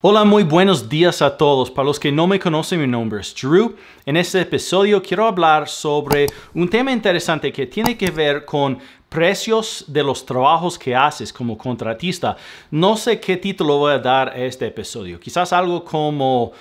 Hola, muy buenos días a todos. Para los que no me conocen, mi nombre es Drew. En este episodio quiero hablar sobre un tema interesante que tiene que ver con precios de los trabajos que haces como contratista. No sé qué título voy a dar a este episodio. Quizás algo como,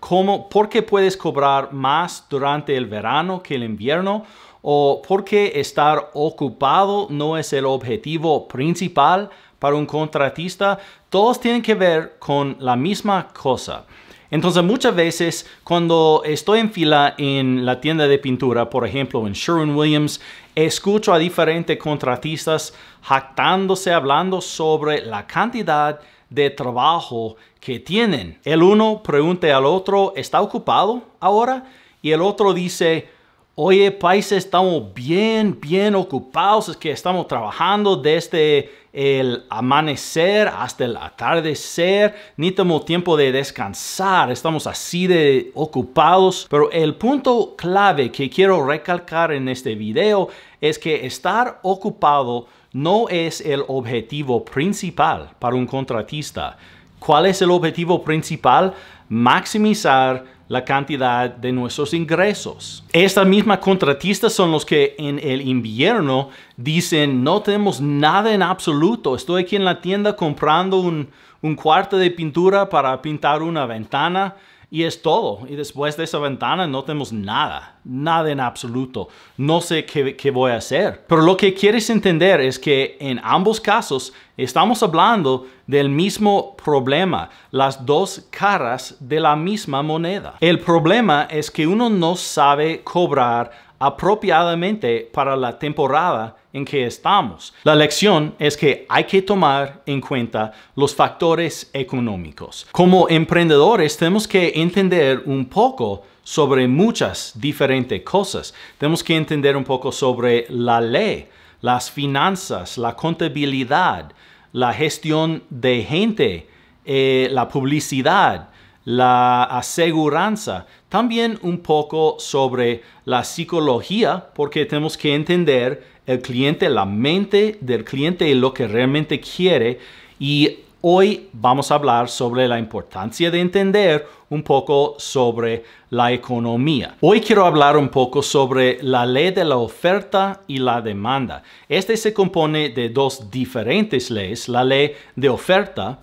cómo ¿por qué puedes cobrar más durante el verano que el invierno? ¿O por qué estar ocupado no es el objetivo principal? para un contratista, todos tienen que ver con la misma cosa. Entonces muchas veces cuando estoy en fila en la tienda de pintura, por ejemplo en Sherwin-Williams, escucho a diferentes contratistas jactándose, hablando sobre la cantidad de trabajo que tienen. El uno pregunta al otro, ¿está ocupado ahora? Y el otro dice, oye, países, estamos bien, bien ocupados, es que estamos trabajando desde el amanecer hasta el atardecer, ni tomo tiempo de descansar, estamos así de ocupados. Pero el punto clave que quiero recalcar en este video es que estar ocupado no es el objetivo principal para un contratista. ¿Cuál es el objetivo principal? Maximizar la cantidad de nuestros ingresos. Estas mismas contratistas son los que en el invierno dicen, no tenemos nada en absoluto, estoy aquí en la tienda comprando un, un cuarto de pintura para pintar una ventana, y es todo. Y después de esa ventana no tenemos nada, nada en absoluto. No sé qué, voy a hacer. Pero lo que quieres entender es que en ambos casos estamos hablando del mismo problema, las dos caras de la misma moneda. El problema es que uno no sabe cobrar apropiadamente para la temporada en que estamos. La lección es que hay que tomar en cuenta los factores económicos. Como emprendedores tenemos que entender un poco sobre muchas diferentes cosas. Tenemos que entender un poco sobre la ley, las finanzas, la contabilidad, la gestión de gente, eh, la publicidad, la aseguranza, también un poco sobre la psicología, porque tenemos que entender el cliente, la mente del cliente y lo que realmente quiere. Y hoy vamos a hablar sobre la importancia de entender un poco sobre la economía. Hoy quiero hablar un poco sobre la ley de la oferta y la demanda. Este se compone de dos diferentes leyes, la ley de oferta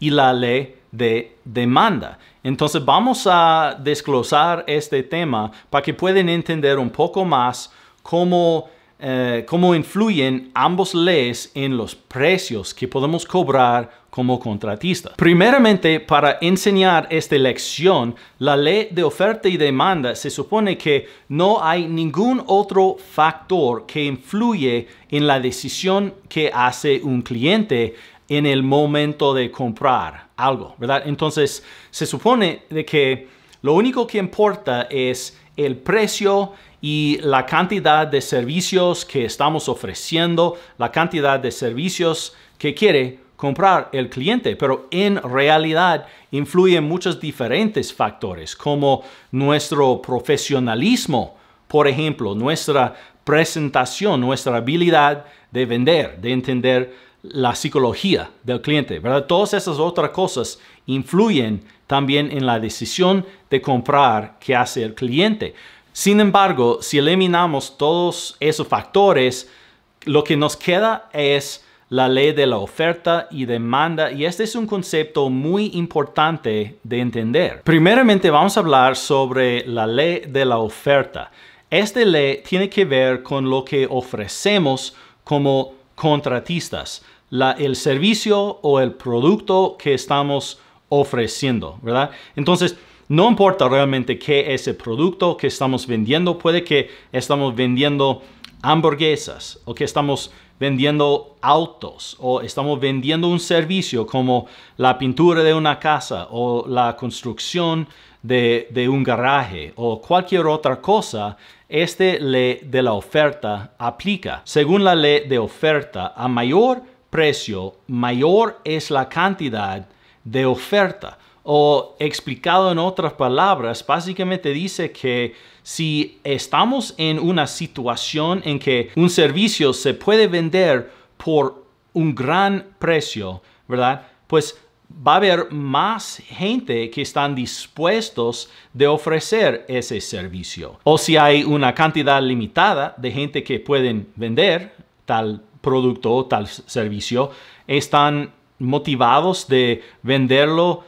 y la ley de demanda. Entonces vamos a desglosar este tema para que puedan entender un poco más cómo, eh, cómo influyen ambos leyes en los precios que podemos cobrar como contratista. Primeramente, para enseñar esta lección, la ley de oferta y demanda se supone que no hay ningún otro factor que influye en la decisión que hace un cliente en el momento de comprar algo, ¿verdad? Entonces, se supone de que lo único que importa es el precio y la cantidad de servicios que estamos ofreciendo, la cantidad de servicios que quiere comprar el cliente, pero en realidad influyen muchos diferentes factores como nuestro profesionalismo, por ejemplo, nuestra presentación, nuestra habilidad de vender, de entender la psicología del cliente, ¿verdad? Todas esas otras cosas influyen también en la decisión de comprar que hace el cliente. Sin embargo, si eliminamos todos esos factores, lo que nos queda es la ley de la oferta y demanda y este es un concepto muy importante de entender. Primeramente vamos a hablar sobre la ley de la oferta. Esta ley tiene que ver con lo que ofrecemos como contratistas el servicio o el producto que estamos ofreciendo, ¿verdad? Entonces, no importa realmente qué es el producto que estamos vendiendo, puede que estamos vendiendo hamburguesas o que estamos vendiendo autos o estamos vendiendo un servicio como la pintura de una casa o la construcción de, de un garaje o cualquier otra cosa, este ley de la oferta aplica. Según la ley de oferta, a mayor precio, mayor es la cantidad de oferta. O explicado en otras palabras, básicamente dice que si estamos en una situación en que un servicio se puede vender por un gran precio, ¿verdad? Pues va a haber más gente que están dispuestos de ofrecer ese servicio. O si hay una cantidad limitada de gente que pueden vender tal producto o tal servicio, están motivados de venderlo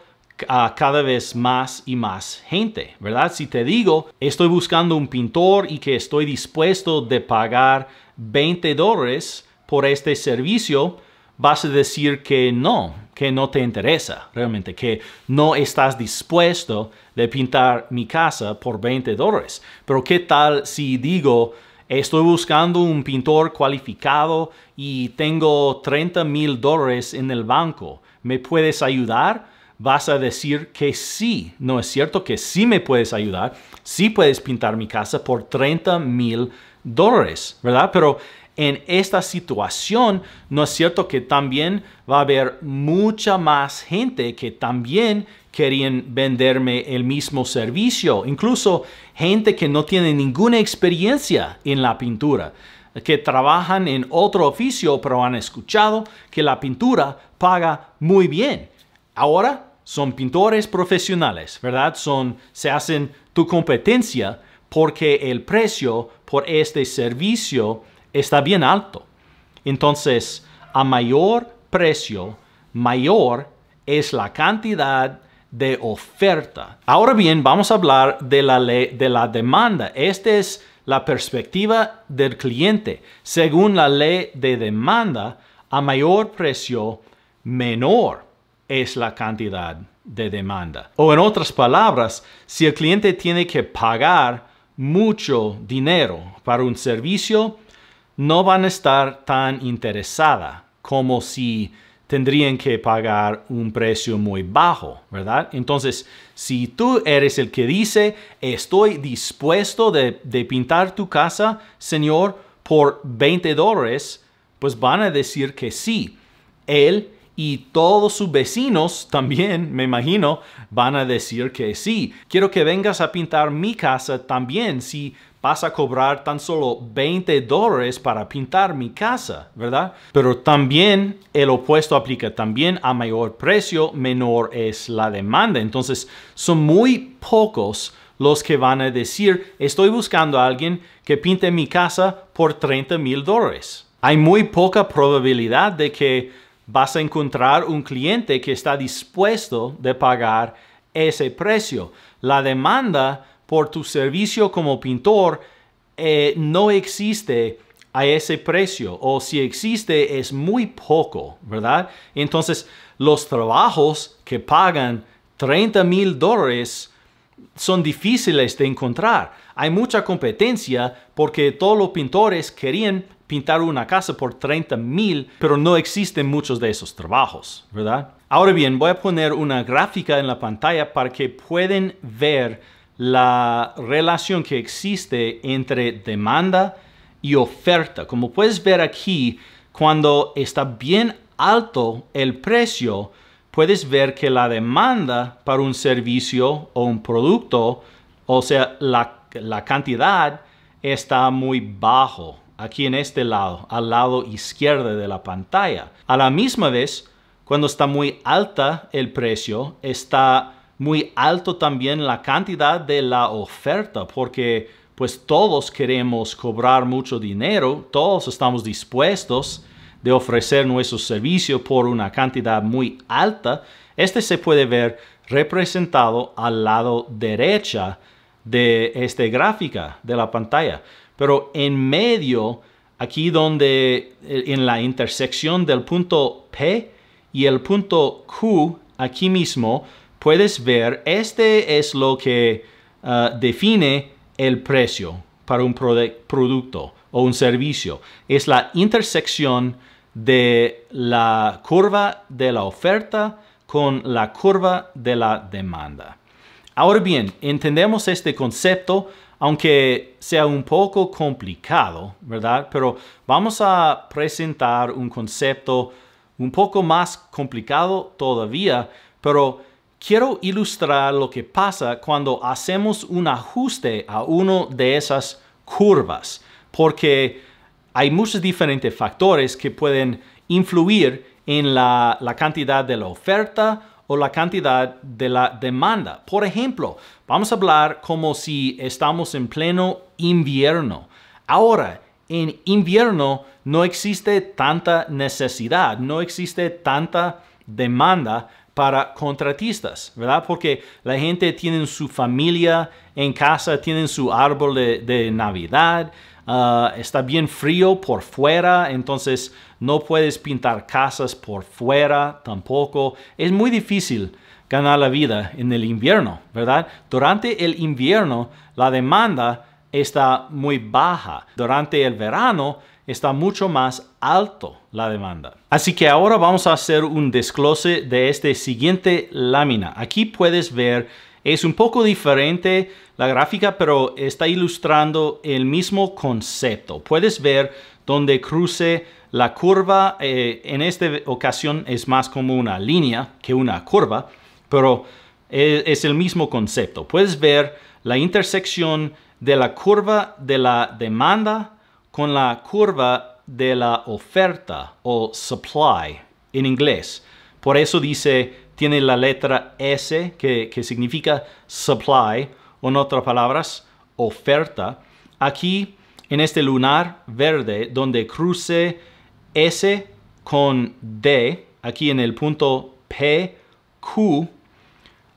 a cada vez más y más gente, ¿verdad? Si te digo, estoy buscando un pintor y que estoy dispuesto de pagar 20 dólares por este servicio, vas a decir que no, que no te interesa realmente, que no estás dispuesto de pintar mi casa por 20 dólares. Pero ¿qué tal si digo, Estoy buscando un pintor cualificado y tengo 30 mil dólares en el banco. ¿Me puedes ayudar? Vas a decir que sí. No es cierto que sí me puedes ayudar. Sí puedes pintar mi casa por 30 mil dólares, ¿verdad? Pero en esta situación, ¿no es cierto que también va a haber mucha más gente que también querían venderme el mismo servicio, incluso gente que no tiene ninguna experiencia en la pintura que trabajan en otro oficio, pero han escuchado que la pintura paga muy bien. Ahora son pintores profesionales, ¿verdad? Son, se hacen tu competencia porque el precio por este servicio está bien alto. Entonces, a mayor precio, mayor es la cantidad de oferta. Ahora bien, vamos a hablar de la ley de la demanda. Esta es la perspectiva del cliente. Según la ley de demanda, a mayor precio, menor es la cantidad de demanda. O en otras palabras, si el cliente tiene que pagar mucho dinero para un servicio, no van a estar tan interesada como si tendrían que pagar un precio muy bajo, ¿verdad? Entonces, si tú eres el que dice, estoy dispuesto de, pintar tu casa, Señor, por 20 dólares, pues van a decir que sí. Él y todos sus vecinos también, me imagino, van a decir que sí. Quiero que vengas a pintar mi casa también. Si vas a cobrar tan solo 20 dólares para pintar mi casa, ¿verdad? Pero también el opuesto aplica, también a mayor precio, menor es la demanda. Entonces, son muy pocos los que van a decir, estoy buscando a alguien que pinte mi casa por 30 mil dólares. Hay muy poca probabilidad de que vas a encontrar un cliente que está dispuesto de pagar ese precio. La demanda por tu servicio como pintor eh, no existe a ese precio o si existe es muy poco, ¿verdad? Entonces los trabajos que pagan 30 mil dólares son difíciles de encontrar. Hay mucha competencia porque todos los pintores querían pintar una casa por 30 mil, pero no existen muchos de esos trabajos, ¿verdad? Ahora bien, voy a poner una gráfica en la pantalla para que puedan ver la relación que existe entre demanda y oferta. Como puedes ver aquí, cuando está bien alto el precio, puedes ver que la demanda para un servicio o un producto, o sea, la, cantidad, está muy bajo aquí en este lado, al lado izquierdo de la pantalla. A la misma vez, cuando está muy alta el precio, está muy alto también la cantidad de la oferta, porque pues todos queremos cobrar mucho dinero, todos estamos dispuestos de ofrecer nuestro servicio por una cantidad muy alta. Este se puede ver representado al lado derecha de esta gráfica de la pantalla. Pero en medio, aquí donde eh, en la intersección del punto P y el punto Q, aquí mismo, puedes ver, este es lo que ah, define el precio para un producto o un servicio. Es la intersección de la curva de la oferta con la curva de la demanda. Ahora bien, entendemos este concepto, aunque sea un poco complicado, ¿verdad? Pero vamos a presentar un concepto un poco más complicado todavía, pero quiero ilustrar lo que pasa cuando hacemos un ajuste a uno de esas curvas, porque hay muchos diferentes factores que pueden influir en la, la cantidad de la oferta o la cantidad de la demanda. Por ejemplo, vamos a hablar como si estamos en pleno invierno. Ahora, en invierno no existe tanta necesidad, no existe tanta demanda para contratistas, ¿verdad? Porque la gente tiene su familia en casa, tienen su árbol de, Navidad, ah, está bien frío por fuera, entonces no puedes pintar casas por fuera tampoco. Es muy difícil ganar la vida en el invierno, ¿verdad? Durante el invierno la demanda está muy baja. Durante el verano está mucho más alto la demanda. Así que ahora vamos a hacer un desglose de este siguiente lámina. Aquí puedes ver, es un poco diferente la gráfica, pero está ilustrando el mismo concepto. Puedes ver donde cruce la curva, eh, en esta ocasión es más como una línea que una curva, pero e, es el mismo concepto. Puedes ver la intersección de la curva de la demanda con la curva de la oferta o supply en inglés. Por eso dice, tiene la letra S que, significa supply, o en otras palabras, oferta. Aquí, en este lunar verde, donde cruce S con D, aquí en el punto P, Q,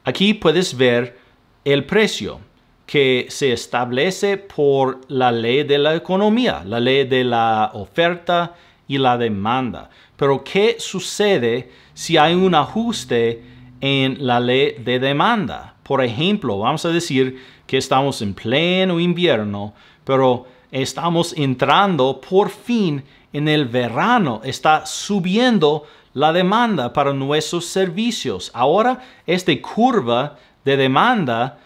aquí puedes ver el precio que se establece por la ley de la economía, la ley de la oferta y la demanda. Pero ¿qué sucede si hay un ajuste en la ley de demanda? Por ejemplo, vamos a decir que estamos en pleno invierno, pero estamos entrando por fin en el verano. Está subiendo la demanda para nuestros servicios. Ahora, esta curva de demanda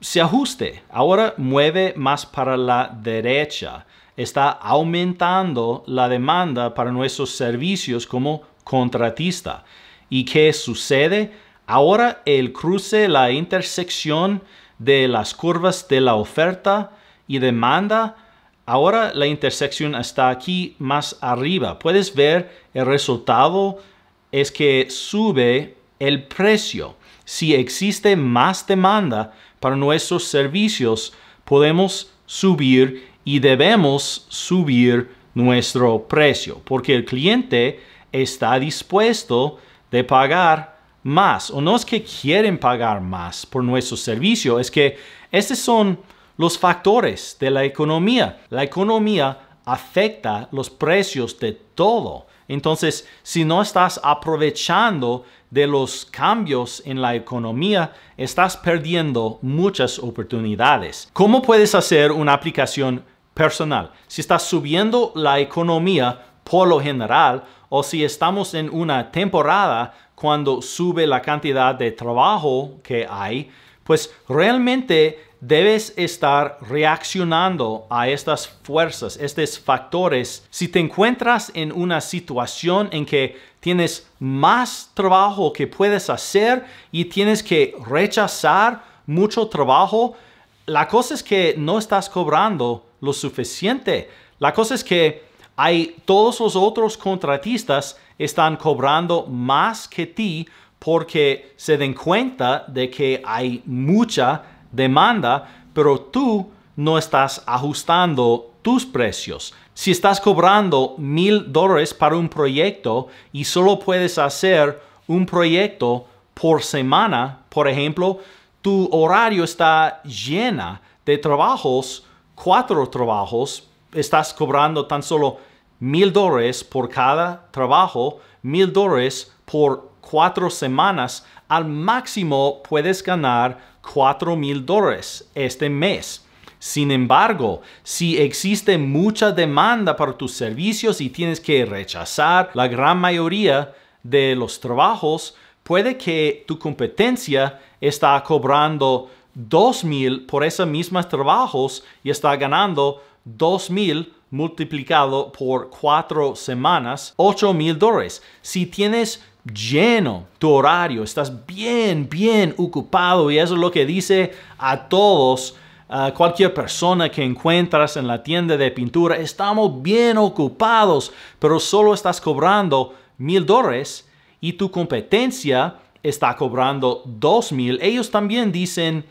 se ajuste. Ahora mueve más para la derecha. Está aumentando la demanda para nuestros servicios como contratista. ¿Y qué sucede? Ahora el cruce, la intersección de las curvas de la oferta y demanda, ahora la intersección está aquí más arriba. Puedes ver el resultado es que sube el precio. Si existe más demanda, para nuestros servicios, podemos subir y debemos subir nuestro precio, porque el cliente está dispuesto de pagar más. O no es que quieren pagar más por nuestro servicio, es que estos son los factores de la economía. La economía afecta los precios de todo. Entonces, si no estás aprovechando de los cambios en la economía, estás perdiendo muchas oportunidades. ¿Cómo puedes hacer una aplicación personal? Si estás subiendo la economía por lo general, o si estamos en una temporada cuando sube la cantidad de trabajo que hay, pues realmente debes estar reaccionando a estas fuerzas, estos factores. Si te encuentras en una situación en que tienes más trabajo que puedes hacer y tienes que rechazar mucho trabajo, la cosa es que no estás cobrando lo suficiente. La cosa es que hay todos los otros contratistas están cobrando más que ti porque se den cuenta de que hay mucha demanda, pero tú no estás ajustando tus precios. Si estás cobrando mil dólares para un proyecto y solo puedes hacer un proyecto por semana, por ejemplo, tu horario está llena de trabajos, cuatro trabajos, estás cobrando tan solo mil dólares por cada trabajo, mil dólares por cuatro semanas, al máximo puedes ganar cuatro mil dólares este mes. Sin embargo, si existe mucha demanda para tus servicios y tienes que rechazar la gran mayoría de los trabajos, puede que tu competencia está cobrando 2,000 por esos mismos trabajos y está ganando 2,000 multiplicado por cuatro semanas, 8 mil dólares. Si tienes lleno tu horario, estás bien, bien ocupado y eso es lo que dice a todos. a cualquier persona que encuentras en la tienda de pintura, estamos bien ocupados, pero solo estás cobrando mil dólares y tu competencia está cobrando dos mil. Ellos también dicen,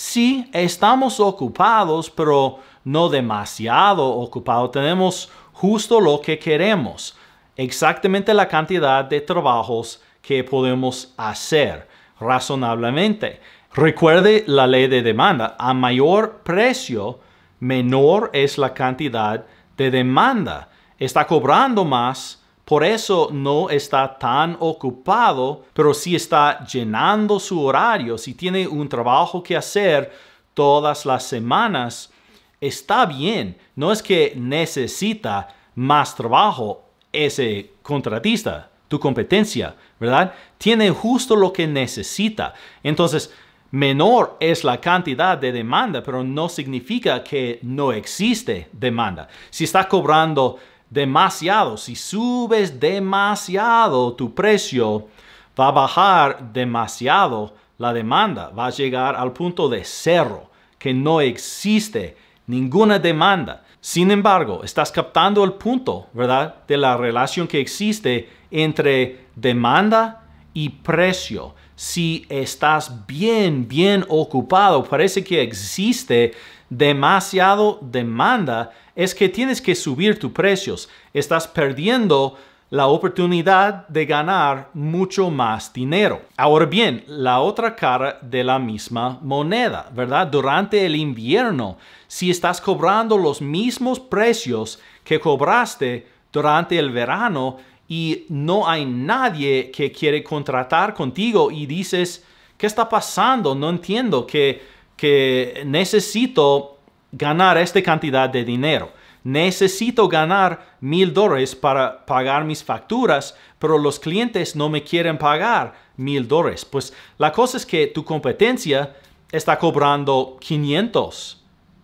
Sí, estamos ocupados, pero no demasiado ocupados. Tenemos justo lo que queremos, exactamente la cantidad de trabajos que podemos hacer razonablemente. Recuerde la ley de demanda. A mayor precio, menor es la cantidad de demanda. Está cobrando más por eso no está tan ocupado, pero si está llenando su horario, si tiene un trabajo que hacer todas las semanas, está bien. No es que necesita más trabajo ese contratista, tu competencia, ¿verdad? Tiene justo lo que necesita. Entonces, menor es la cantidad de demanda, pero no significa que no existe demanda. Si está cobrando demasiado. Si subes demasiado tu precio, va a bajar demasiado la demanda. Va a llegar al punto de cero, que no existe ninguna demanda. Sin embargo, estás captando el punto, ¿verdad? De la relación que existe entre demanda y precio si estás bien, bien ocupado, parece que existe demasiado demanda, es que tienes que subir tus precios. Estás perdiendo la oportunidad de ganar mucho más dinero. Ahora bien, la otra cara de la misma moneda, ¿verdad? Durante el invierno, si estás cobrando los mismos precios que cobraste durante el verano, y no hay nadie que quiere contratar contigo y dices, ¿qué está pasando? No entiendo que, que necesito ganar esta cantidad de dinero. Necesito ganar mil dólares para pagar mis facturas, pero los clientes no me quieren pagar mil dólares. Pues la cosa es que tu competencia está cobrando 500,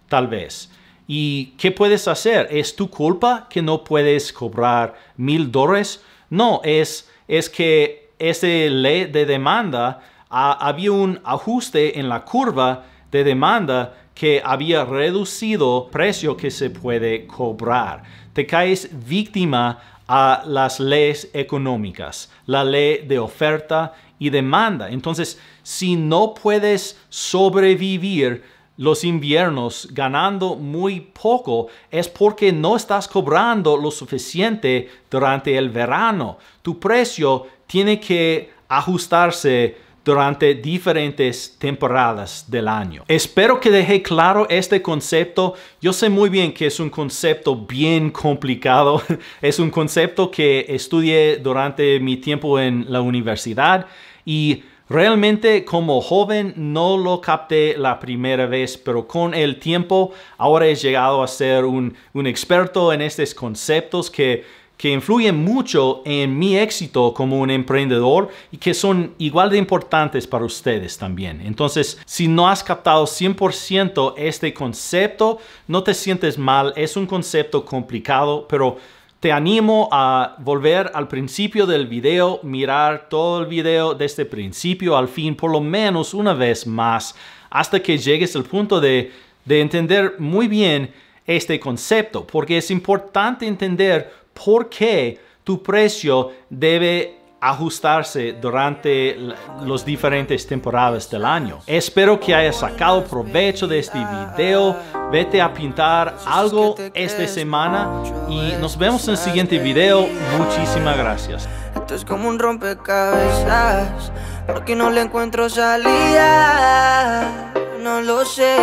tal vez. ¿Y qué puedes hacer? ¿Es tu culpa que no puedes cobrar mil dólares? No, es, es que esa este ley de demanda, había un ajuste en la curva de demanda que había reducido el precio que se puede cobrar. Te caes víctima a las leyes económicas, la ley de oferta y demanda. Entonces, si no puedes sobrevivir los inviernos ganando muy poco es porque no estás cobrando lo suficiente durante el verano. Tu precio tiene que ajustarse durante diferentes temporadas del año. Espero que deje claro este concepto. Yo sé muy bien que es un concepto bien complicado. Es un concepto que estudié durante mi tiempo en la universidad y Realmente como joven no lo capté la primera vez, pero con el tiempo ahora he llegado a ser un, experto en estos conceptos que, que influyen mucho en mi éxito como un emprendedor y que son igual de importantes para ustedes también. Entonces, si no has captado 100% este concepto, no te sientes mal, es un concepto complicado, pero te animo a volver al principio del video, mirar todo el video desde principio al fin, por lo menos una vez más, hasta que llegues al punto de, de entender muy bien este concepto, porque es importante entender por qué tu precio debe ajustarse durante las diferentes temporadas del año. Espero que hayas sacado provecho de este video. Vete a pintar algo esta semana y nos vemos en el siguiente video. Muchísimas gracias. Esto como un rompecabezas, porque no le encuentro salida. No lo sé.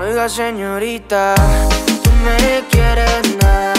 Oiga, señorita, tú me quieres nada.